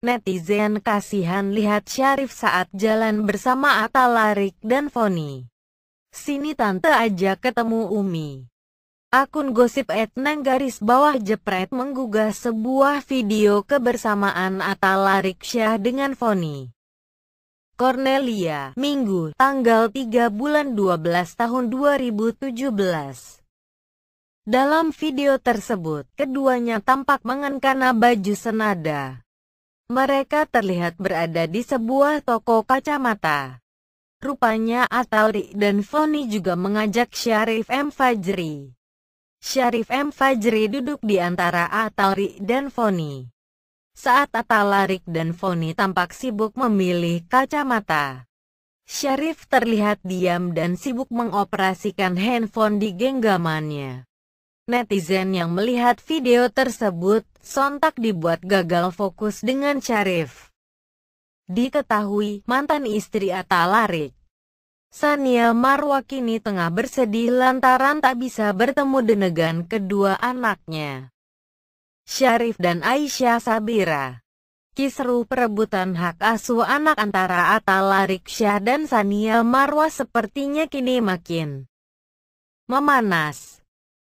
Netizen kasihan lihat Syarif saat jalan bersama Atta Larik dan Foni. Sini tante aja ketemu Umi. Akun gosip Etnang garis bawah jepret menggugah sebuah video kebersamaan Atta Larik Syah dengan Foni. Cornelia, Minggu, tanggal 3 bulan 12 tahun 2017. Dalam video tersebut, keduanya tampak mengenakan baju senada. Mereka terlihat berada di sebuah toko kacamata. Rupanya Atauri dan Foni juga mengajak Syarif M. Fajri. Syarif M. Fajri duduk di antara Atauri dan Foni. Saat Atalarik dan Foni tampak sibuk memilih kacamata. Syarif terlihat diam dan sibuk mengoperasikan handphone di genggamannya. Netizen yang melihat video tersebut sontak dibuat gagal fokus dengan Syarif. Diketahui, mantan istri Atta Larik, Sania Marwa kini tengah bersedih lantaran tak bisa bertemu dengan kedua anaknya. Syarif dan Aisyah Sabira. Kisru perebutan hak asuh anak antara Atta Larik Syah dan Sania Marwa sepertinya kini makin memanas.